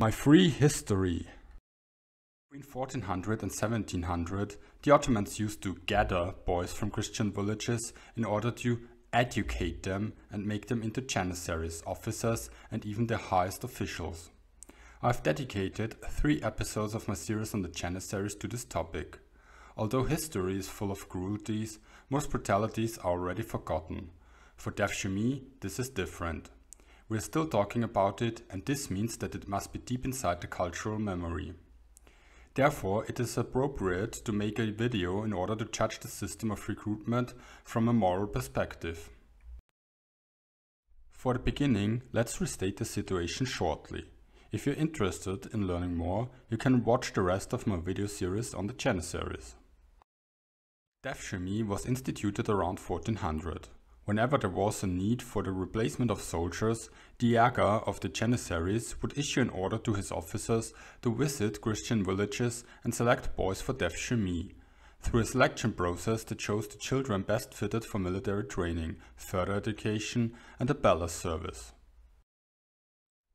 My free history. Between 1400 and 1700, the Ottomans used to gather boys from Christian villages in order to educate them and make them into janissaries, officers and even the highest officials. I've dedicated three episodes of my series on the janissaries to this topic. Although history is full of cruelties, most brutalities are already forgotten. For Devshimi, this is different. We're still talking about it and this means that it must be deep inside the cultural memory. Therefore, it is appropriate to make a video in order to judge the system of recruitment from a moral perspective. For the beginning, let's restate the situation shortly. If you're interested in learning more, you can watch the rest of my video series on the Janissaries. Death Chemie was instituted around 1400. Whenever there was a need for the replacement of soldiers, the Aga of the Janissaries would issue an order to his officers to visit Christian villages and select boys for Def Through a selection process they chose the children best fitted for military training, further education and the ballast service.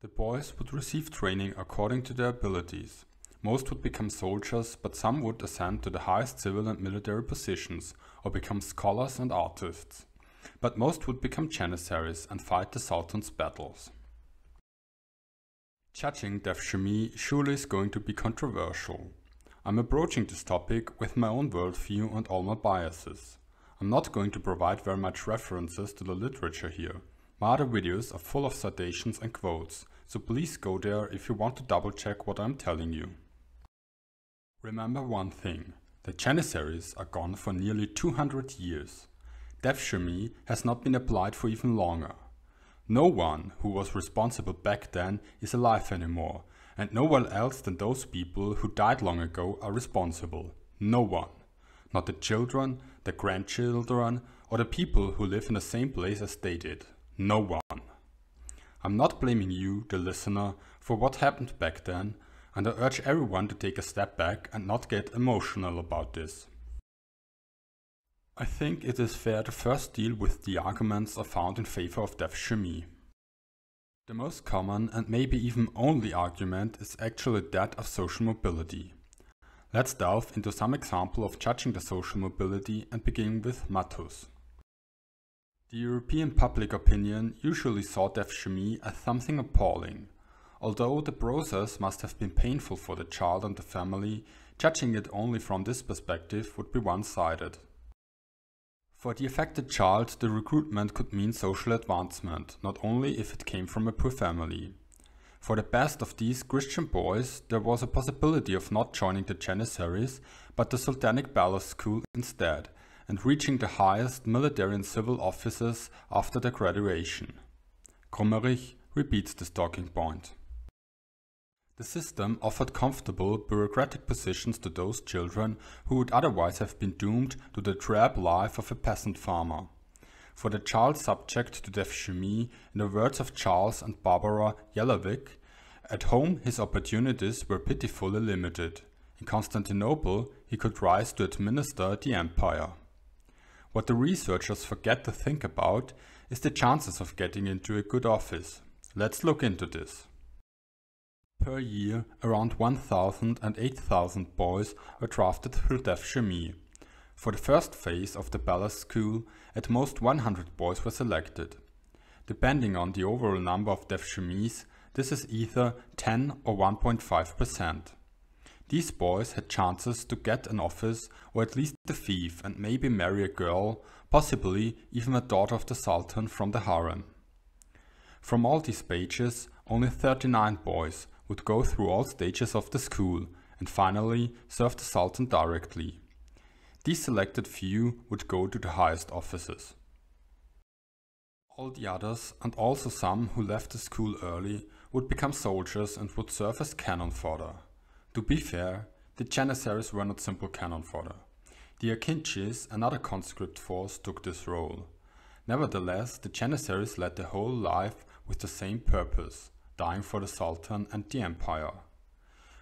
The boys would receive training according to their abilities. Most would become soldiers, but some would ascend to the highest civil and military positions or become scholars and artists but most would become Janissaries and fight the Sultan's battles. Judging Devshami surely is going to be controversial. I'm approaching this topic with my own worldview and all my biases. I'm not going to provide very much references to the literature here. My other videos are full of citations and quotes, so please go there if you want to double check what I'm telling you. Remember one thing, the Janissaries are gone for nearly 200 years. Devshami has not been applied for even longer. No one who was responsible back then is alive anymore, and no one else than those people who died long ago are responsible. No one. Not the children, the grandchildren, or the people who live in the same place as they did. No one. I'm not blaming you, the listener, for what happened back then, and I urge everyone to take a step back and not get emotional about this. I think it is fair to first deal with the arguments I found in favor of depth The most common and maybe even only argument is actually that of social mobility. Let's delve into some example of judging the social mobility and begin with Matus. The European public opinion usually saw Def as something appalling. Although the process must have been painful for the child and the family, judging it only from this perspective would be one-sided. For the affected child, the recruitment could mean social advancement, not only if it came from a poor family. For the best of these Christian boys, there was a possibility of not joining the Janissaries, but the Sultanic Palace School instead, and reaching the highest military and civil offices after their graduation. Kummerich repeats this talking point. The system offered comfortable, bureaucratic positions to those children who would otherwise have been doomed to the drab life of a peasant farmer. For the child subject to deaf in the words of Charles and Barbara Yelavich, at home his opportunities were pitifully limited. In Constantinople he could rise to administer the empire. What the researchers forget to think about is the chances of getting into a good office. Let's look into this. Per year, around 1,000 and 8,000 boys were drafted through Def Chemie. For the first phase of the ballast School, at most 100 boys were selected. Depending on the overall number of Def Chemies, this is either 10 or 1.5%. These boys had chances to get an office or at least a thief and maybe marry a girl, possibly even a daughter of the Sultan from the harem. From all these pages, only 39 boys would go through all stages of the school and finally serve the Sultan directly. These selected few would go to the highest offices. All the others, and also some who left the school early, would become soldiers and would serve as cannon fodder. To be fair, the Janissaries were not simple cannon fodder. The Akinchis, another conscript force, took this role. Nevertheless, the Janissaries led their whole life with the same purpose, dying for the Sultan and the empire.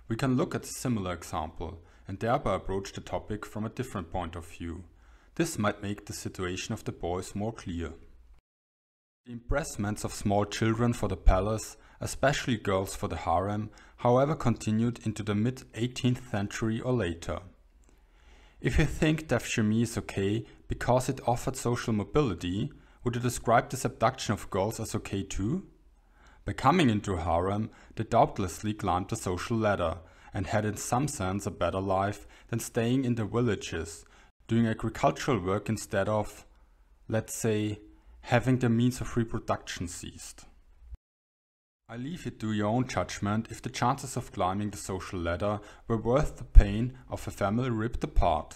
We can look at a similar example and thereby approach the topic from a different point of view. This might make the situation of the boys more clear. The impressments of small children for the palace, especially girls for the harem, however continued into the mid-18th century or later. If you think Defshimi is okay because it offered social mobility, would you describe this abduction of girls as okay too? By coming into Harem, they doubtlessly climbed the social ladder and had in some sense a better life than staying in the villages, doing agricultural work instead of, let's say, having the means of reproduction seized. I leave it to your own judgment if the chances of climbing the social ladder were worth the pain of a family ripped apart,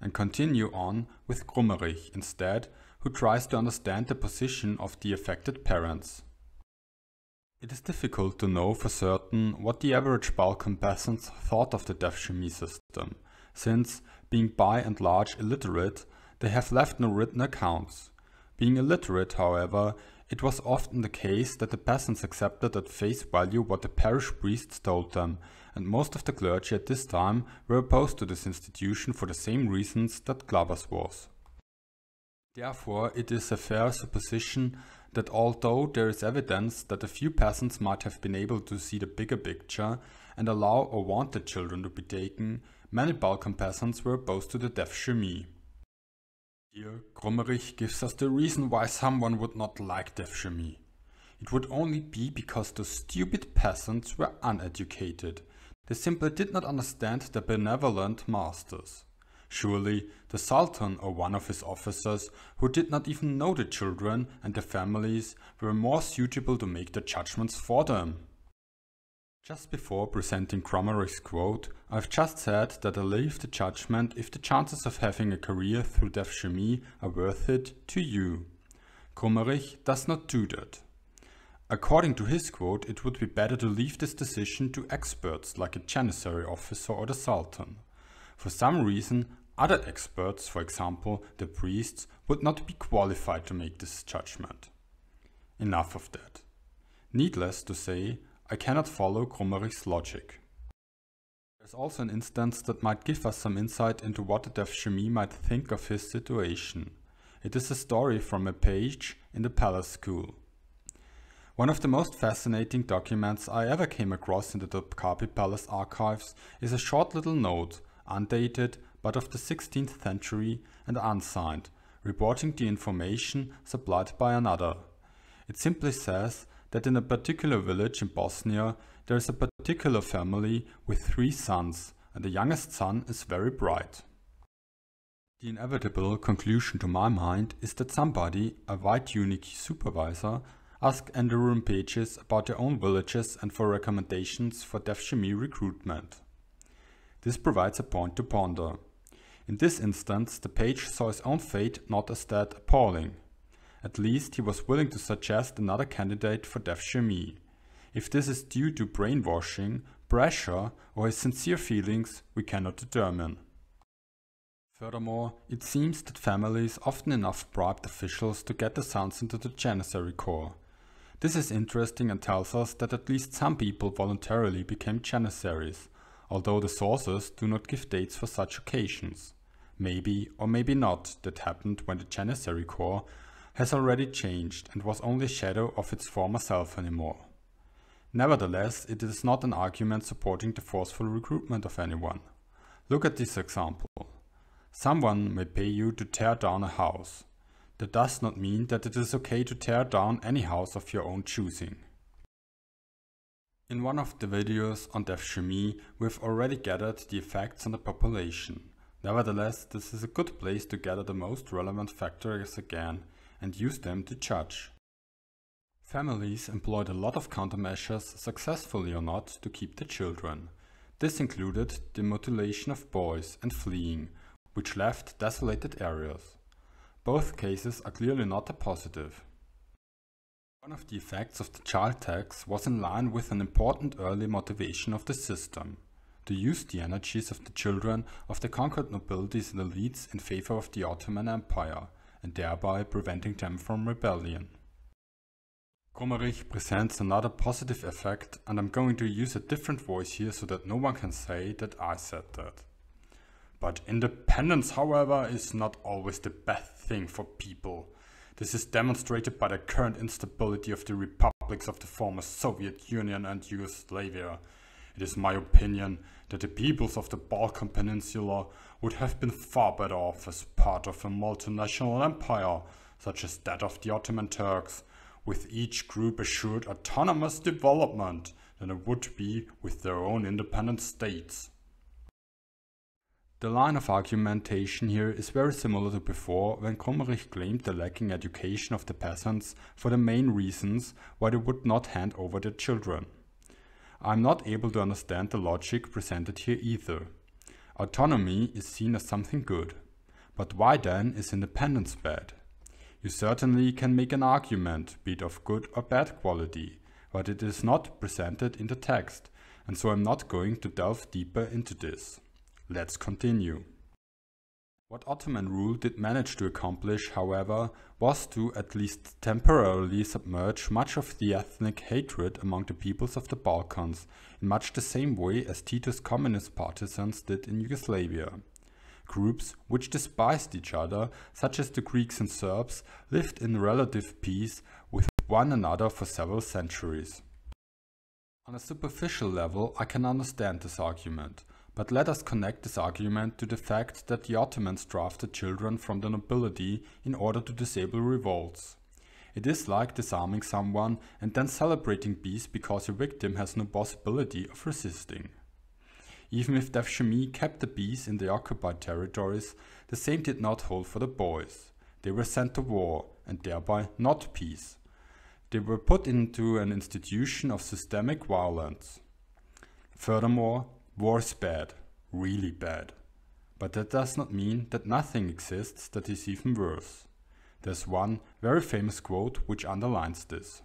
and continue on with Grummerich instead, who tries to understand the position of the affected parents. It is difficult to know for certain what the average Balkan peasants thought of the Devshimi system, since, being by and large illiterate, they have left no written accounts. Being illiterate, however, it was often the case that the peasants accepted at face value what the parish priests told them, and most of the clergy at this time were opposed to this institution for the same reasons that Glavas was. Therefore, it is a fair supposition that although there is evidence that a few peasants might have been able to see the bigger picture and allow or want the children to be taken, many Balkan peasants were opposed to the deaf chemie. Here, Krommerich gives us the reason why someone would not like deaf chemie. It would only be because the stupid peasants were uneducated. They simply did not understand their benevolent masters. Surely the Sultan or one of his officers who did not even know the children and their families were more suitable to make the judgments for them. Just before presenting Cromerich's quote, I've just said that I leave the judgment if the chances of having a career through deaf chemie are worth it to you. Cromerich does not do that. According to his quote, it would be better to leave this decision to experts like a janissary officer or the Sultan. For some reason, other experts, for example, the priests, would not be qualified to make this judgment. Enough of that. Needless to say, I cannot follow Grummerich's logic. There's also an instance that might give us some insight into what the Dev might think of his situation. It is a story from a page in the palace school. One of the most fascinating documents I ever came across in the Topkapi Palace archives is a short little note undated but of the 16th century and unsigned, reporting the information supplied by another. It simply says that in a particular village in Bosnia there is a particular family with three sons and the youngest son is very bright. The inevitable conclusion to my mind is that somebody, a white eunuch supervisor, asked Andrew and Pages about their own villages and for recommendations for Devshimi recruitment. This provides a point to ponder. In this instance, the page saw his own fate not as that appalling. At least he was willing to suggest another candidate for Def If this is due to brainwashing, pressure or his sincere feelings, we cannot determine. Furthermore, it seems that families often enough bribed officials to get the sons into the Janissary Corps. This is interesting and tells us that at least some people voluntarily became Janissaries, although the sources do not give dates for such occasions. Maybe or maybe not that happened when the Janissary Corps has already changed and was only a shadow of its former self anymore. Nevertheless, it is not an argument supporting the forceful recruitment of anyone. Look at this example. Someone may pay you to tear down a house. That does not mean that it is okay to tear down any house of your own choosing. In one of the videos on defchemi, we've already gathered the effects on the population. Nevertheless, this is a good place to gather the most relevant factors again and use them to judge. Families employed a lot of countermeasures, successfully or not, to keep their children. This included the mutilation of boys and fleeing, which left desolated areas. Both cases are clearly not a positive. One of the effects of the child tax was in line with an important early motivation of the system to use the energies of the children of the conquered nobilities and elites in favor of the Ottoman Empire and thereby preventing them from rebellion. Komerich presents another positive effect and I'm going to use a different voice here so that no one can say that I said that. But independence, however, is not always the best thing for people this is demonstrated by the current instability of the republics of the former Soviet Union and Yugoslavia. It is my opinion that the peoples of the Balkan Peninsula would have been far better off as part of a multinational empire, such as that of the Ottoman Turks, with each group assured autonomous development than it would be with their own independent states. The line of argumentation here is very similar to before when Kommerich claimed the lacking education of the peasants for the main reasons why they would not hand over their children. I am not able to understand the logic presented here either. Autonomy is seen as something good. But why then is independence bad? You certainly can make an argument, be it of good or bad quality, but it is not presented in the text, and so I'm not going to delve deeper into this. Let's continue. What Ottoman rule did manage to accomplish, however, was to at least temporarily submerge much of the ethnic hatred among the peoples of the Balkans, in much the same way as Tito's communist partisans did in Yugoslavia. Groups which despised each other, such as the Greeks and Serbs, lived in relative peace with one another for several centuries. On a superficial level, I can understand this argument. But let us connect this argument to the fact that the Ottomans drafted children from the nobility in order to disable revolts. It is like disarming someone and then celebrating peace because your victim has no possibility of resisting. Even if Devshami kept the peace in the occupied territories, the same did not hold for the boys. They were sent to war and thereby not peace. They were put into an institution of systemic violence. Furthermore, War's bad, really bad. But that does not mean that nothing exists that is even worse. There's one very famous quote which underlines this.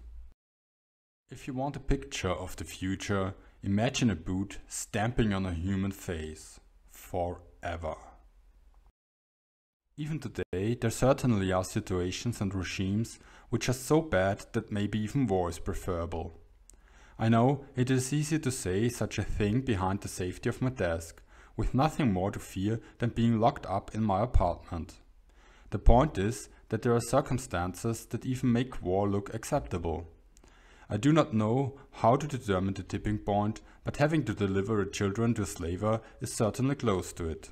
If you want a picture of the future, imagine a boot stamping on a human face. Forever. Even today, there certainly are situations and regimes which are so bad that maybe even war is preferable. I know it is easy to say such a thing behind the safety of my desk, with nothing more to fear than being locked up in my apartment. The point is that there are circumstances that even make war look acceptable. I do not know how to determine the tipping point, but having to deliver children to a slaver is certainly close to it.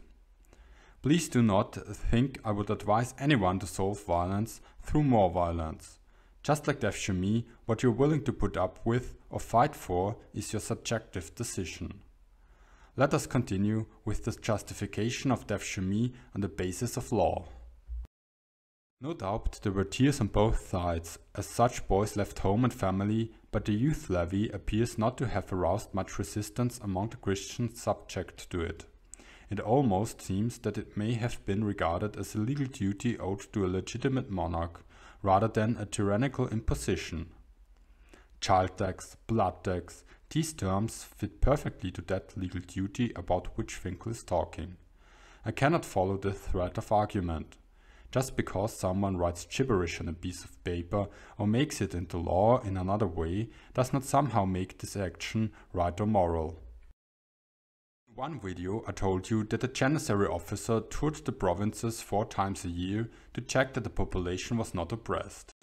Please do not think I would advise anyone to solve violence through more violence. Just like deaf what you're willing to put up with or fight for is your subjective decision. Let us continue with the justification of deaf on the basis of law. No doubt there were tears on both sides, as such boys left home and family, but the youth levy appears not to have aroused much resistance among the Christians subject to it. It almost seems that it may have been regarded as a legal duty owed to a legitimate monarch, rather than a tyrannical imposition. Child tax, blood tax, these terms fit perfectly to that legal duty about which Finkel is talking. I cannot follow the thread of argument. Just because someone writes gibberish on a piece of paper or makes it into law in another way does not somehow make this action right or moral. In one video I told you that a janissary officer toured the provinces four times a year to check that the population was not oppressed.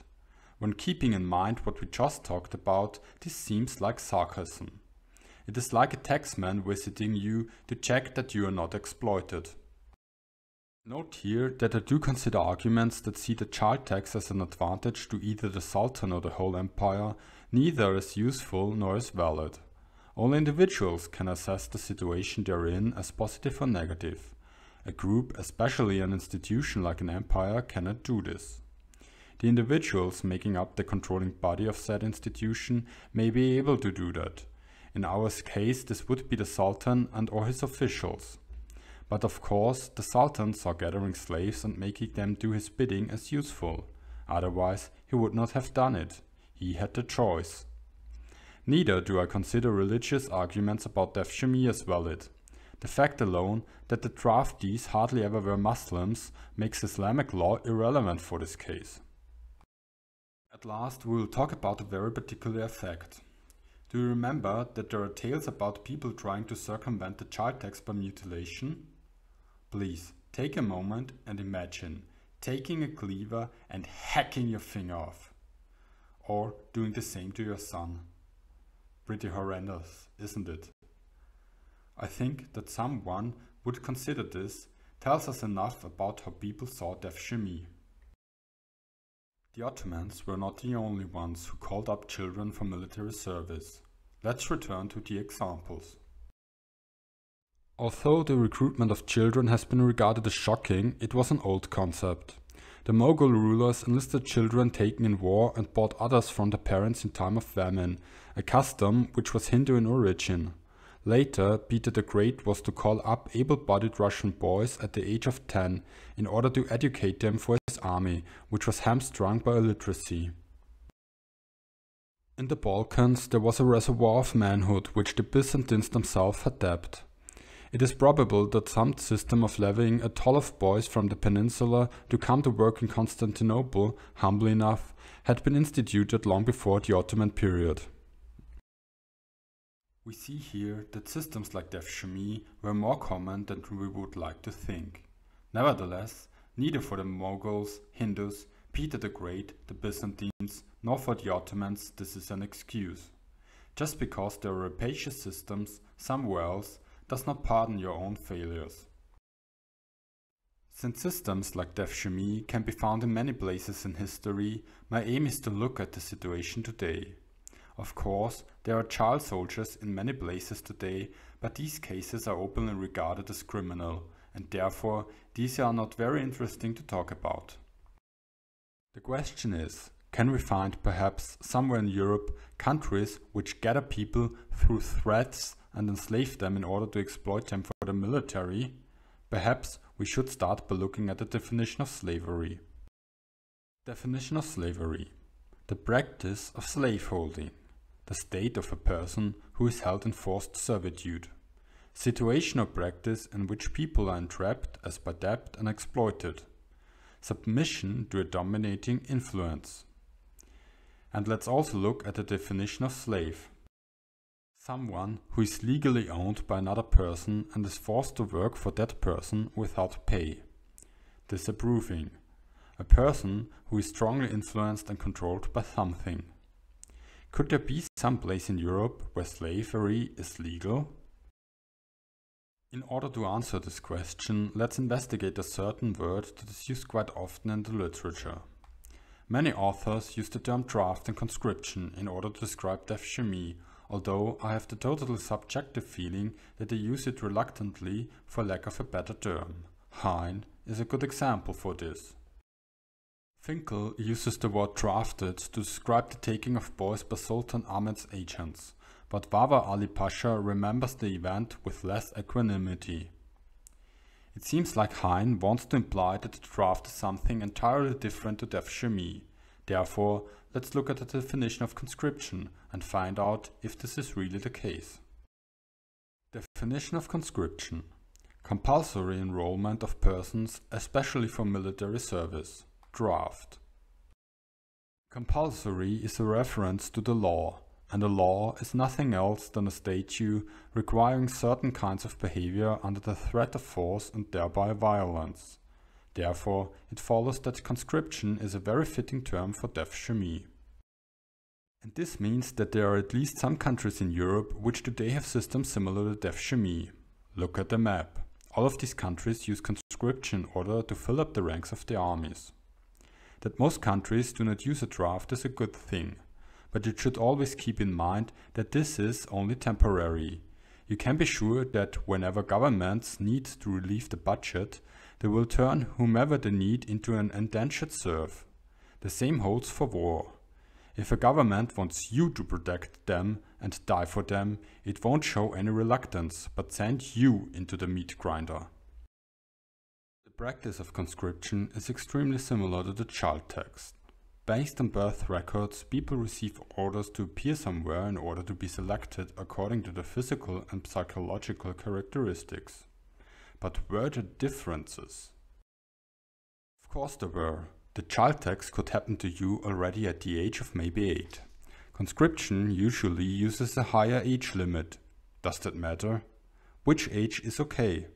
When keeping in mind what we just talked about, this seems like sarcasm. It is like a taxman visiting you to check that you are not exploited. Note here that I do consider arguments that see the child tax as an advantage to either the Sultan or the whole empire, neither as useful nor as valid. All individuals can assess the situation they're in as positive or negative. A group, especially an institution like an empire, cannot do this. The individuals making up the controlling body of said institution may be able to do that. In our case, this would be the Sultan and or his officials. But of course, the Sultan saw gathering slaves and making them do his bidding as useful. Otherwise, he would not have done it. He had the choice. Neither do I consider religious arguments about blasphemy as valid. The fact alone that the draftees hardly ever were Muslims makes Islamic law irrelevant for this case. At last we will talk about a very particular effect. Do you remember that there are tales about people trying to circumvent the child tax by mutilation? Please, take a moment and imagine taking a cleaver and hacking your finger off. Or doing the same to your son pretty horrendous, isn't it? I think that someone would consider this tells us enough about how people saw Devshimi. The Ottomans were not the only ones who called up children for military service. Let's return to the examples. Although the recruitment of children has been regarded as shocking, it was an old concept. The Mughal rulers enlisted children taken in war and bought others from their parents in time of famine, a custom which was Hindu in origin. Later, Peter the Great was to call up able-bodied Russian boys at the age of 10 in order to educate them for his army, which was hamstrung by illiteracy. In the Balkans, there was a reservoir of manhood which the Byzantines themselves had tapped. It is probable that some system of levying a toll of boys from the peninsula to come to work in Constantinople, humbly enough, had been instituted long before the Ottoman period. We see here that systems like Devshami were more common than we would like to think. Nevertheless, neither for the Moguls, Hindus, Peter the Great, the Byzantines, nor for the Ottomans this is an excuse. Just because there were rapacious systems somewhere else does not pardon your own failures. Since systems like DevChimie can be found in many places in history, my aim is to look at the situation today. Of course, there are child soldiers in many places today, but these cases are openly regarded as criminal, and therefore these are not very interesting to talk about. The question is, can we find perhaps somewhere in Europe countries which gather people through threats and enslave them in order to exploit them for the military, perhaps we should start by looking at the definition of slavery. Definition of slavery. The practice of slaveholding. The state of a person who is held in forced servitude. Situation or practice in which people are entrapped as by debt and exploited. Submission to a dominating influence. And let's also look at the definition of slave someone who is legally owned by another person and is forced to work for that person without pay. Disapproving. A person who is strongly influenced and controlled by something. Could there be some place in Europe where slavery is legal? In order to answer this question, let's investigate a certain word that is used quite often in the literature. Many authors use the term draft and conscription in order to describe their chemie although I have the totally subjective feeling that they use it reluctantly for lack of a better term. Hein is a good example for this. Finkel uses the word drafted to describe the taking of boys by Sultan Ahmed's agents, but Baba Ali Pasha remembers the event with less equanimity. It seems like Hein wants to imply that the draft is something entirely different to Def Chemie, Therefore, let's look at the definition of conscription and find out if this is really the case. Definition of conscription. Compulsory enrollment of persons, especially for military service. Draft. Compulsory is a reference to the law, and a law is nothing else than a statute requiring certain kinds of behavior under the threat of force and thereby violence. Therefore, it follows that conscription is a very fitting term for deaf chemie. And this means that there are at least some countries in Europe which today have systems similar to deaf chemie. Look at the map. All of these countries use conscription in order to fill up the ranks of their armies. That most countries do not use a draft is a good thing, but you should always keep in mind that this is only temporary. You can be sure that whenever governments need to relieve the budget, they will turn whomever they need into an indentured serf. The same holds for war. If a government wants you to protect them and die for them, it won't show any reluctance, but send you into the meat grinder. The practice of conscription is extremely similar to the child tax. Based on birth records, people receive orders to appear somewhere in order to be selected according to their physical and psychological characteristics but were there differences? Of course there were. The child tax could happen to you already at the age of maybe 8. Conscription usually uses a higher age limit. Does that matter? Which age is okay?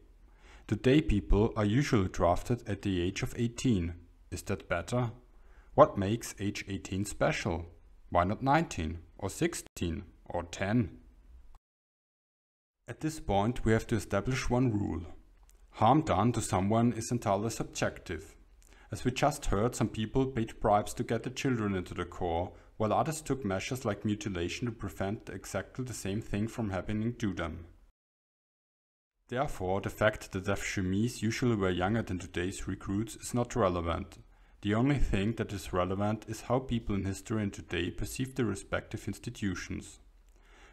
Today people are usually drafted at the age of 18. Is that better? What makes age 18 special? Why not 19 or 16 or 10? At this point we have to establish one rule. Harm done to someone is entirely subjective. As we just heard, some people paid bribes to get their children into the Corps, while others took measures like mutilation to prevent exactly the same thing from happening to them. Therefore, the fact that Afshimis usually were younger than today's recruits is not relevant. The only thing that is relevant is how people in history and today perceive their respective institutions.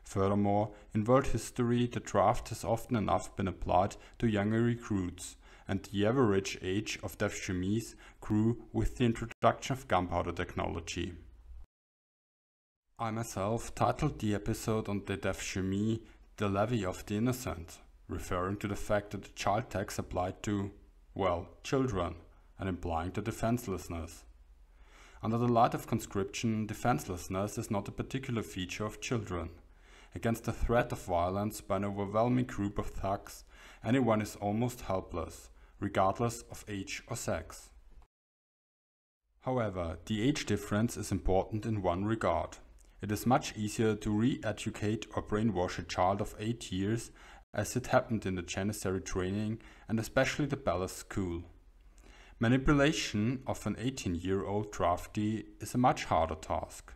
Furthermore, in world history the draft has often enough been applied to younger recruits, and the average age of deaf chemise grew with the introduction of gunpowder technology. I myself titled the episode on the deaf chemise The Levy of the Innocent, referring to the fact that the child tax applied to, well, children, and implying their defenselessness. Under the light of conscription, defenselessness is not a particular feature of children. Against the threat of violence by an overwhelming group of thugs, anyone is almost helpless, regardless of age or sex. However, the age difference is important in one regard. It is much easier to re-educate or brainwash a child of 8 years as it happened in the Janissary training and especially the Palace school. Manipulation of an 18-year-old draftee is a much harder task.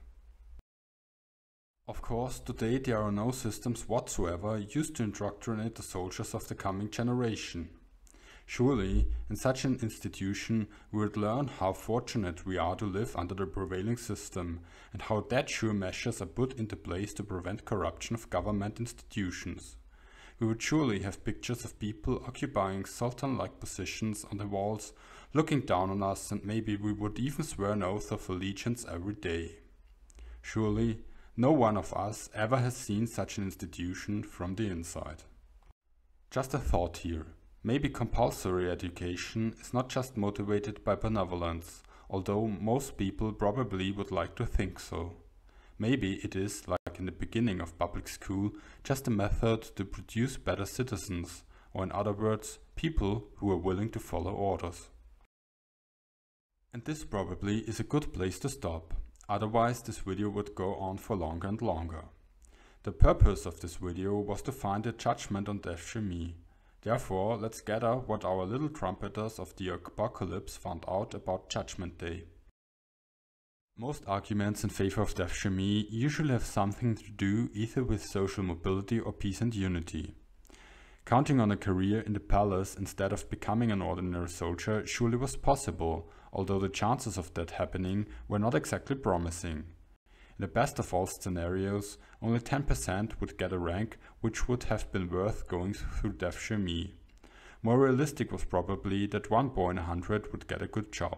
Of course, today there are no systems whatsoever used to indoctrinate the soldiers of the coming generation. Surely, in such an institution, we would learn how fortunate we are to live under the prevailing system and how that sure measures are put into place to prevent corruption of government institutions. We would surely have pictures of people occupying sultan-like positions on the walls, looking down on us and maybe we would even swear an oath of allegiance every day. Surely, no one of us ever has seen such an institution from the inside. Just a thought here. Maybe compulsory education is not just motivated by benevolence, although most people probably would like to think so. Maybe it is, like in the beginning of public school, just a method to produce better citizens, or in other words, people who are willing to follow orders. And this probably is a good place to stop. Otherwise this video would go on for longer and longer. The purpose of this video was to find a judgment on Def Therefore, let's gather what our little trumpeters of the apocalypse found out about Judgment Day. Most arguments in favor of Def usually have something to do either with social mobility or peace and unity. Counting on a career in the palace instead of becoming an ordinary soldier surely was possible, although the chances of that happening were not exactly promising. In the best of all scenarios, only 10% would get a rank which would have been worth going through Def Chemie. More realistic was probably that one boy in a hundred would get a good job.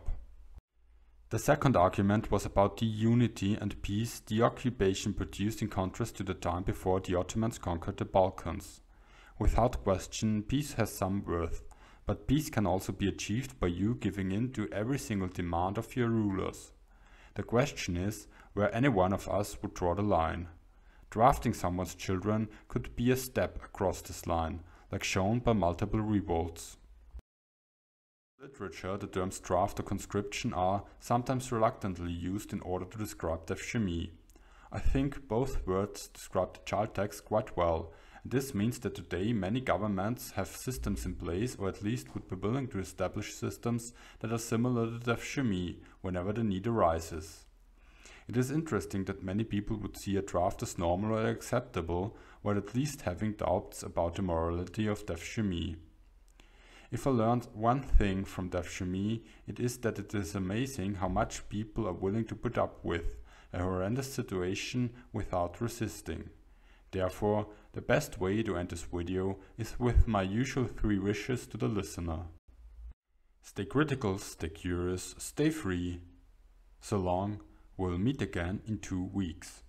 The second argument was about the unity and peace the occupation produced in contrast to the time before the Ottomans conquered the Balkans. Without question, peace has some worth, but peace can also be achieved by you giving in to every single demand of your rulers. The question is where any one of us would draw the line. Drafting someone's children could be a step across this line, like shown by multiple revolts. In literature, the terms draft or conscription are sometimes reluctantly used in order to describe the I think both words describe the child tax quite well, this means that today many governments have systems in place or at least would be willing to establish systems that are similar to DevShimmy whenever the need arises. It is interesting that many people would see a draft as normal or acceptable, while at least having doubts about the morality of DevShimmy. If I learned one thing from DevShimmy, it is that it is amazing how much people are willing to put up with a horrendous situation without resisting. Therefore, the best way to end this video is with my usual three wishes to the listener. Stay critical, stay curious, stay free. So long, we'll meet again in two weeks.